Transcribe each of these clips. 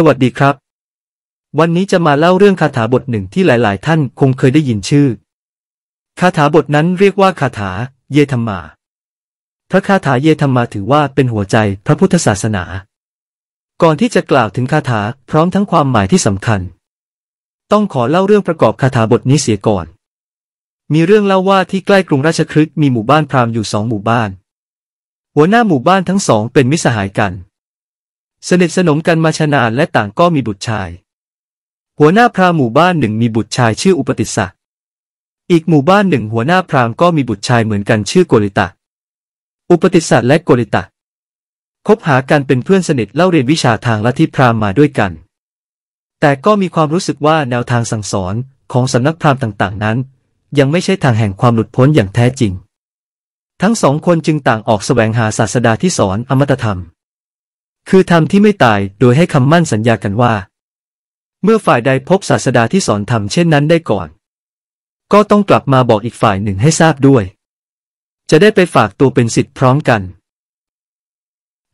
สวัสดีครับ วันนี้จะมาเล่าเรื่องคาถาบทหนึ่งที่หลาย ๆ ท่านคงเคยได้ยินชื่อ คาถาบทนั้นเรียกว่า คาถา เยธรรมาพระคาถาเยธรรมาถือว่าเป็นหัวใจพระพุทธศาสนา ก่อนที่จะกล่าวถึงคาถาพร้อมทั้งความหมายที่สำคัญ ต้องขอเล่าเรื่องประกอบคาถาบทนี้เสียก่อน มีเรื่องเล่าว่าที่ใกล้กรุงราชคฤห์มีหมู่บ้านพราหมณ์อยู่สองหมู่บ้าน หัวหน้าหมู่บ้านทั้งสองเป็นมิสหายกันสนิทสนมกันมาชนานและต่างก็มีบุตรชาย หัวหน้าพราหมู่บ้านหนึ่งมีบุตรชายชื่ออุปติสสะอีกหมู่บ้านหนึ่งหัวหน้าพราหมณ์ก็มีบุตรชายเหมือนกันชื่อโกริตะอุปติสสะและโกริตะคบหากันเป็นเพื่อนสนิทเล่าเรียนวิชาทางลัทธิพราหมณ์มาด้วยกัน แต่ก็มีความรู้สึกว่าแนวทางสั่งสอนของสำนักพราหมณ์ต่าง ๆ นั้น ยังไม่ใช่ทางแห่งความหลุดพ้นอย่างแท้จริง ทั้งสองคนจึงต่างออกสแสวงหาศาสดาที่สอนอมตะธรรมคือธรรมที่ไม่ตาย โดยให้คำมั่นสัญญากันว่า เมื่อฝ่ายใดพบศาสดาที่สอนธรรมเช่นนั้นได้ก่อน ก็ต้องกลับมาบอกอีกฝ่ายหนึ่งให้ทราบด้วย จะได้ไปฝากตัวเป็นสิทธิ์พร้อมกัน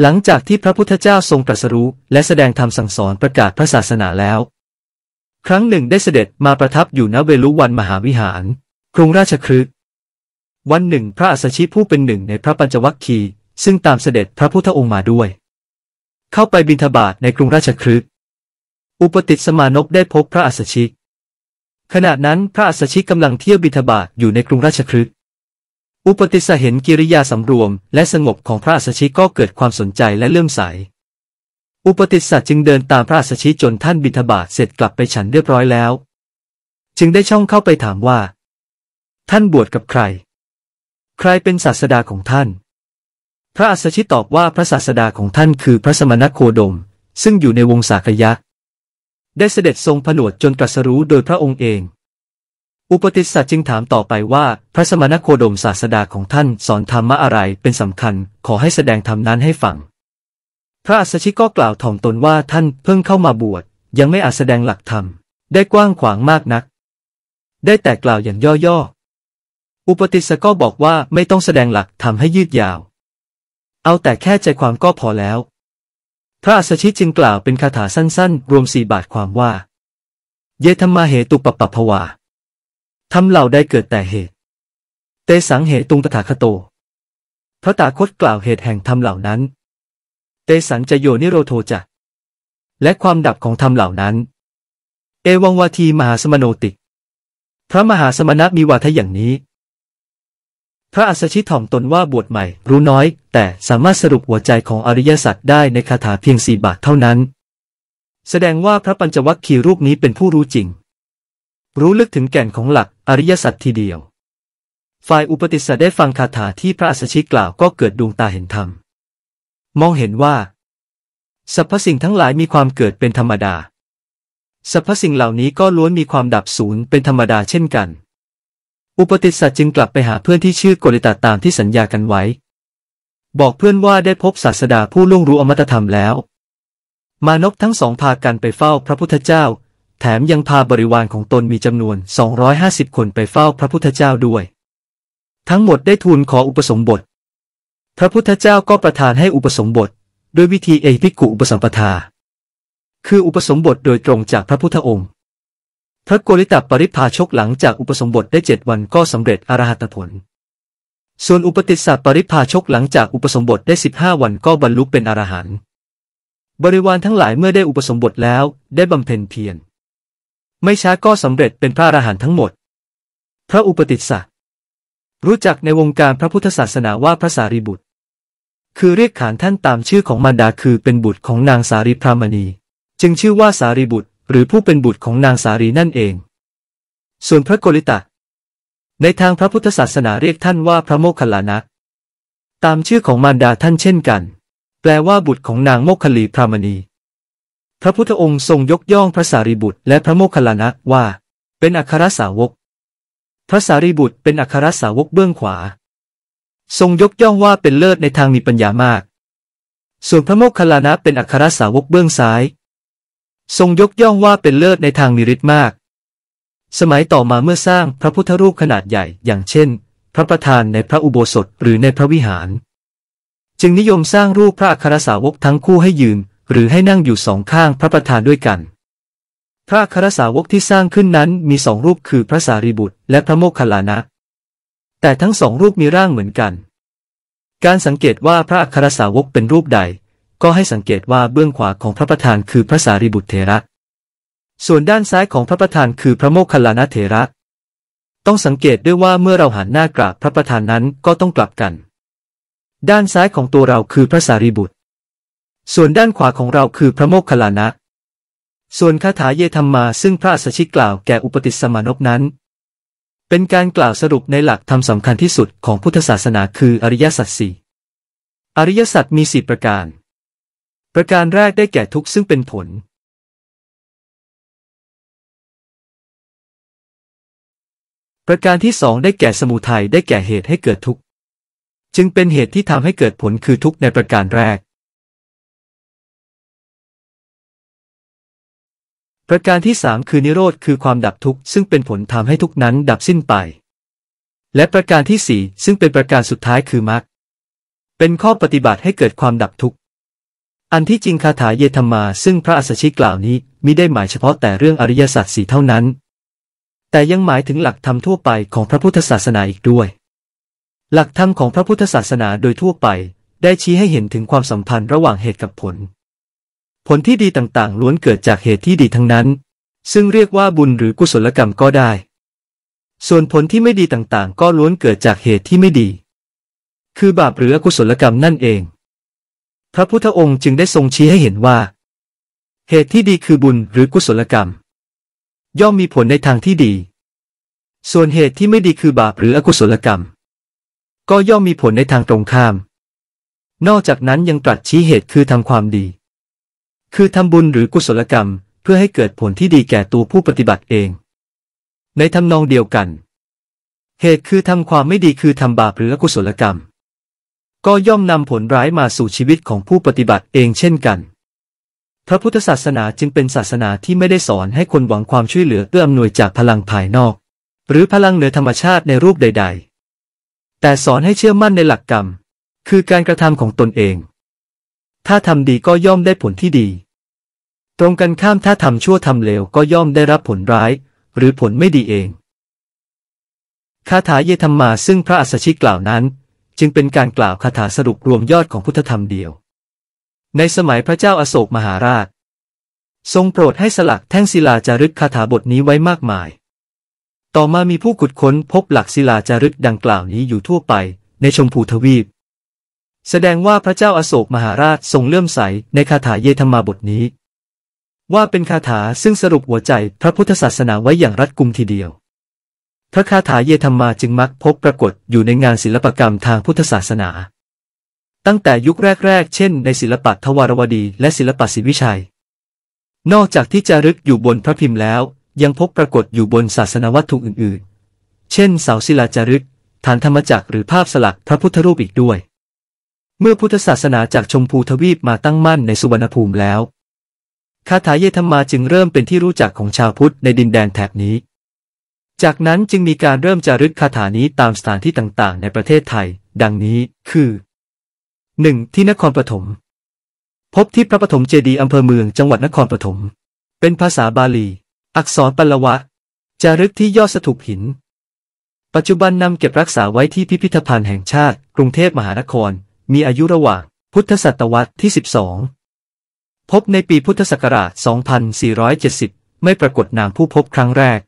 หลังจากที่พระพุทธเจ้าทรงตรัสรู้และแสดงธรรมสั่งสอนประกาศพระศาสนาแล้ว ครั้งหนึ่งได้เสด็จมาประทับอยู่ณเวลุวันมหาวิหาร กรุงราชคฤห์วันหนึ่งพระอัสสชิผู้เป็นหนึ่งในพระปัญจวัคคีย์ซึ่งตามเสด็จพระพุทธองค์มาด้วยเข้าไปบิณฑบาตในกรุงราชคฤห์อุปติสมานพได้พบพระอัสสชิขณะนั้นพระอัสสชิกำลังเที่ยวบิณฑบาตอยู่ในกรุงราชคฤห์อุปติสเห็นกิริยาสำรวมและสงบของพระอัสสชิก็เกิดความสนใจและเลื่อมใส อุปติสจึงเดินตามพระอัสสชิจนท่านบิณฑบาตเสร็จกลับไปฉันเรียบร้อยแล้ว จึงได้ช่องเข้าไปถามว่า ท่านบวชกับใคร ใครเป็นศาสดาของท่านพระอัสชิตอบว่าพระศาสดาของท่านคือพระสมณโคดม ซึ่งอยู่ในวงศากยะ ได้เสด็จทรงผนวดจนตรัสรู้โดยพระองค์เอง อุปติสสะจึงถามต่อไปว่า พระสมณโคดมศาสดาของท่าน สอนธรรมะอะไรเป็นสำคัญ ขอให้แสดงธรรมนั้นให้ฟังพระอัสชิก็กล่าวถ่อมตนว่าท่านเพิ่งเข้ามาบวชยังไม่อาจแสดงหลักธรรม ได้กว้างขวางมากนัก ได้แต่กล่าวอย่างย่อๆอุปติสสะก็บอกว่าไม่ต้องแสดงหลักธรรมให้ยืดยาวเอาแต่แค่ใจความก็พอแล้วพระอัสชิจึงกล่าวเป็นคาถาสั้น ๆ รวมสี่บาทความว่า เยธรรมาเหตุปปปภวาทำเหล่าได้เกิดแต่เหตุ เตสังเหตุงตถาคโต พระตาคตกล่าวเหตุแห่งธรรมเหล่านั้น เตสังจะโยนิโรโทจะและความดับของธรรมเหล่านั้น เอวังวาทีมหาสมโนติพระมหาสมณะมีวาทะอย่างนี้พระอัสชิถ่อมตนว่าบวชใหม่รู้น้อย แต่สามารถสรุปหัวใจของอริยสัจได้ในคาถาเพียงสี่บาทเท่านั้น แสดงว่าพระปัญจวัคคีย์รูปนี้เป็นผู้รู้จริง รู้ลึกถึงแก่นของหลักอริยสัจทีเดียว ฝ่ายอุปติสสะได้ฟังคาถาที่พระอัสชิกล่าวก็เกิดดวงตาเห็นธรรม มองเห็นว่าสรรพสิ่งทั้งหลายมีความเกิดเป็นธรรมดา สรรพสิ่งเหล่านี้ก็ล้วนมีความดับสูญเป็นธรรมดาเช่นกันอุปติสสะจึงกลับไปหาเพื่อนที่ชื่อกริตาตามที่สัญญากันไว้ บอกเพื่อนว่าได้พบศาสดาผู้ล่วงรู้อมตะธรรมแล้ว มานพทั้งสองพากันไปเฝ้าพระพุทธเจ้าแถมยังพาบริวารของตนมีจำนวน 250 คนไปเฝ้าพระพุทธเจ้าด้วย ทั้งหมดได้ทูลขออุปสมบท พระพุทธเจ้าก็ประทานให้อุปสมบทด้วยวิธีเอพิกุอุปสัมปทา คืออุปสมบทโดยตรงจากพระพุทธองค์พระโกริตปริพาชกหลังจากอุปสมบทได้เจ็ดวันก็สำเร็จอรหัตผล ส่วนอุปติสสะปริพาชกหลังจากอุปสมบทได้สิบห้าวันก็บรรลุเป็นอรหันต์บริวารทั้งหลายเมื่อได้อุปสมบทแล้วได้บำเพ็ญเพียร ไม่ช้าก็สำเร็จเป็นพระอรหันต์ทั้งหมด พระอุปติสสะรู้จักในวงการพระพุทธศาสนาว่าพระสารีบุตร คือเรียกขานท่านตามชื่อของมารดาคือเป็นบุตรของนางสารีพรามณี จึงชื่อว่าสารีบุตรหรือผู้เป็นบุตรของนางสารีนั่นเอง ส่วนพระโกริตะ ในทางพระพุทธศาสนาเรียกท่านว่า พระโมคคัลลานะ ตามชื่อของมารดาท่านเช่นกัน แปลว่าบุตรของนางโมคคลีพรามณี พระพุทธองค์ทรงยกย่องพระสารีบุตรและพระโมคคัลลานะว่า เป็นอัครสาวก พระสารีบุตรเป็นอัครสาวกเบื้องขวา ทรงยกย่องว่าเป็นเลิศในทางมีปัญญามาก ส่วนพระโมคคัลลานะเป็นอัครสาวกเบื้องซ้ายทรงยกย่องว่าเป็นเลิศในทางนิริตมาก สมัยต่อมาเมื่อสร้างพระพุทธรูปขนาดใหญ่ อย่างเช่น พระประธานในพระอุโบสถหรือในพระวิหาร จึงนิยมสร้างรูปพระอัครสาวกทั้งคู่ให้ยืน หรือให้นั่งอยู่สองข้างพระประธานด้วยกัน พระอัครสาวกที่สร้างขึ้นนั้นมีสองรูปคือพระสารีบุตร และพระโมคคัลลานะแต่ทั้งสองรูปมีร่างเหมือนกัน การสังเกตว่าพระอัครสาวกเป็นรูปใดก็ให้สังเกตว่าเบื้องขวาของพระประธานคือพระสารีบุตรเถระ ส่วนด้านซ้ายของพระประธานคือพระโมคคัลลานะเถระ ต้องสังเกตด้วยว่าเมื่อเราหันหน้ากราบพระประธานนั้นก็ต้องกลับกัน ด้านซ้ายของตัวเราคือพระสารีบุตร ส่วนด้านขวาของเราคือพระโมคคัลลานะส่วนคาถาเยธรรมมาซึ่งพระสัชชิกล่าวแก่อุปติสมานพนั้น เป็นการกล่าวสรุปในหลักธรรมสำคัญที่สุดของพุทธศาสนาคืออริยสัจสี่อริยสัจมีสี่ประการประการแรกได้แก่ทุกข์ซึ่งเป็นผล ประการที่สองได้แก่สมุทัย ได้แก่เหตุให้เกิดทุกข์ จึงเป็นเหตุที่ทำให้เกิดผลคือทุกข์ในประการแรก ประการที่สามคือนิโรธคือความดับทุกข์ ซึ่งเป็นผลทำให้ทุกข์นั้นดับสิ้นไป และประการที่สี่ซึ่งเป็นประการสุดท้ายคือมรรค เป็นข้อปฏิบัติให้เกิดความดับทุกข์อันที่จริงคาถาเยธรรมาซึ่งพระอัสสชิกล่าวนี้มิได้หมายเฉพาะแต่เรื่องอริยสัจสี่เท่านั้น แต่ยังหมายถึงหลักธรรมทั่วไปของพระพุทธศาสนาอีกด้วย หลักธรรมของพระพุทธศาสนาโดยทั่วไปได้ชี้ให้เห็นถึงความสัมพันธ์ระหว่างเหตุกับผล ผลที่ดีต่างๆ ล้วนเกิดจากเหตุที่ดีทั้งนั้น ซึ่งเรียกว่าบุญหรือกุศลกรรมก็ได้ ส่วนผลที่ไม่ดีต่างๆ ก็ล้วนเกิดจากเหตุที่ไม่ดี คือบาปหรืออกุศลกรรมนั่นเองพระพุทธองค์จึงได้ทรงชี้ให้เห็นว่า เหตุที่ดีคือบุญหรือกุศลกรรม ย่อมมีผลในทางที่ดี ส่วนเหตุที่ไม่ดีคือบาปหรืออกุศลกรรม ก็ย่อมมีผลในทางตรงข้าม นอกจากนั้นยังตรัสชี้เหตุคือทำความดี คือทำบุญหรือกุศลกรรม เพื่อให้เกิดผลที่ดีแก่ตัวผู้ปฏิบัติเอง ในทำนองเดียวกัน เหตุคือทำความไม่ดีคือทำบาปหรืออกุศลกรรมก็ย่อมนำผลร้ายมาสู่ชีวิตของผู้ปฏิบัติเองเช่นกัน พระพุทธศาสนาจึงเป็นศาสนาที่ไม่ได้สอนให้คนหวังความช่วยเหลือเพื่ออำนวยจากพลังภายนอก หรือพลังเหนือธรรมชาติในรูปใดๆ แต่สอนให้เชื่อมั่นในหลักกรรม คือการกระทำของตนเอง ถ้าทำดีก็ย่อมได้ผลที่ดี ตรงกันข้ามถ้าทำชั่วทำเลวก็ย่อมได้รับผลร้ายหรือผลไม่ดีเอง คาถาเยธรรมมาซึ่งพระอัสสชิกล่าวนั้นจึงเป็นการกล่าวคาถาสรุปรวมยอดของพุทธธรรมเดียว ในสมัยพระเจ้าอาโศกมหาราช ทรงโปรดให้สลักแท่งศิลาจารึกคาถาบทนี้ไว้มากมาย ต่อมามีผู้ขุดค้นพบหลักศิลาจารึกดังกล่าวนี้อยู่ทั่วไป ในชมพูทวีป แสดงว่าพระเจ้าอาโศกมหาราชทรงเลื่อมใส ในคาถาเยธรรมาบทนี้ ว่าเป็นคาถาซึ่งสรุปหัวใจพระพุทธศาสนาไว้อย่างรัดกุมทีเดียวพระคาถาเยธรรมาจึงมักพบปรากฏอยู่ในงานศิลปกรรมทางพุทธศาสนา ตั้งแต่ยุคแรกๆเช่นในศิลปะทวารวดีและศิลปะศิวิชัย นอกจากที่จะรึกอยู่บนพระพิมพ์แล้ว ยังพบปรากฏอยู่บนศาสนวัตถุอื่นๆ เช่นเสาศิลาจารึกฐานธรรมจักรหรือภาพสลักพระพุทธรูปอีกด้วย เมื่อพุทธศาสนาจากชมพูทวีปมาตั้งมั่นในสุวรรณภูมิแล้วคาถาเยธรรมาจึงเริ่มเป็นที่รู้จักของชาวพุทธในดินแดนแถบนี้จากนั้นจึงมีการเริ่มจารึกคาถานี้ตามสถานที่ต่างๆ ในประเทศไทย ดังนี้คือ 1. ที่นครปฐมพบที่พระปฐมเจดีย์อำเภอเมืองจังหวัดนครปฐม เป็นภาษาบาลี อักษรปัลวะ จารึกที่ยอดสถูปหิน ปัจจุบันนำเก็บรักษาไว้ที่พิพิธภัณฑ์แห่งชาติกรุงเทพมหานคร มีอายุระหว่างพุทธศตวรรษที่ 12 พบในปีพุทธศักราช 2470 ไม่ปรากฏนามผู้พบครั้งแรก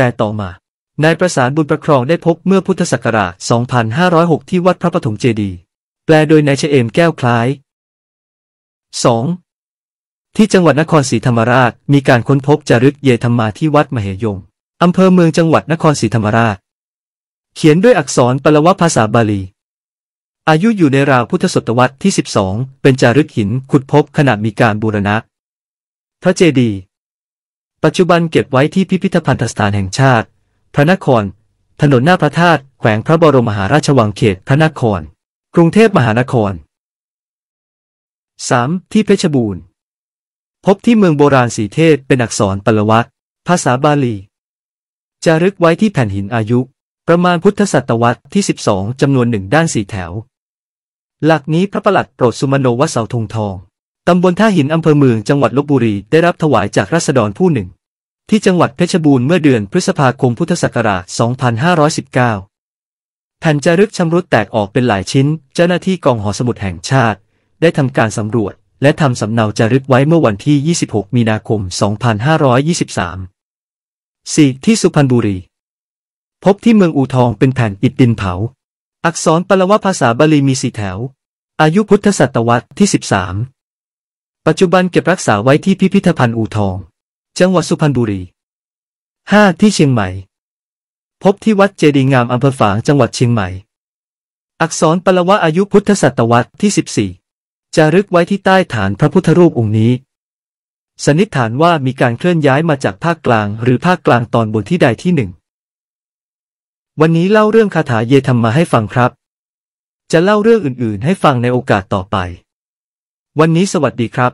แต่ต่อมานายประสานบุญประครองได้พบเมื่อพุทธศักราช 2506 ที่วัดพระปฐมเจดีย์แปลโดยนายเฉเอมแก้วคล้าย 2. ที่จังหวัดนครศรีธรรมราชมีการค้นพบจารึกเยธรรมาที่วัดมเหยงอำเภอเมืองจังหวัดนครศรีธรรมราช เขียนด้วยอักษรปลวะภาษาบาลี อายุอยู่ในราวพุทธศตวรรษที่ 12 เป็นจารึกหินขุดพบขณะมีการบูรณะ พระเจดีย์ปัจจุบันเก็บไว้ที่พิพิธภัณฑสถานแห่งชาติ พระนคร ถนนหน้าพระธาตุ แขวงพระบรมมหาราชวังเขตพระนคร กรุงเทพมหานคร 3. ที่เพชรบูรณ์ พบที่เมืองโบราณสีเทศเป็นอักษรปลวัตภาษาบาลีจารึกไว้ที่แผ่นหินอายุประมาณพุทธศตวรรษที่ 12 จำนวนหนึ่งด้านสี่แถว หลักนี้พระประหลัดโปรดสุมโนวเสาวธงทองตำบลท่าหินอำเภอเมืองจังหวัดลบบุรีได้รับถวายจากราษฎรผู้หนึ่ง ที่จังหวัดเพชรบูรณ์เมื่อเดือนพฤษภาคมพุทธศักราช 2519 แผ่นจารึกชำรุดแตกออกเป็นหลายชิ้น เจ้าหน้าที่กองหอสมุดแห่งชาติ ได้ทำการสำรวจและทำสำเนาจารึกไว้เมื่อวันที่ 26 มีนาคม 2523 4. ที่สุพรรณบุรี พบที่เมืองอู่ทองเป็นแผ่นอิฐดินเผา อักษรปลวะภาษาบาลีมีสีแถว อายุพุทธศตวรรษที่ 13ปัจจุบันเก็บรักษาไว้ที่พิพิธภัณฑ์อู่ทอง จังหวัดสุพรรณบุรี 5. ที่เชียงใหม่ พบที่วัดเจดีงามอำเภอฝางจังหวัดเชียงใหม่ อักษรปลวะอายุพุทธศตวรรษที่ 14 จะรึกไว้ที่ใต้ฐานพระพุทธรูปองค์นี้ สนนิษฐานว่ามีการเคลื่อนย้ายมาจากภาคกลางหรือภาคกลางตอนบนที่ใดที่หนึ่ง วันนี้เล่าเรื่องคาถาเยธรรมมาให้ฟังครับ จะเล่าเรื่องอื่นๆ ให้ฟังในโอกาสต่อไปวันนี้สวัสดีครับ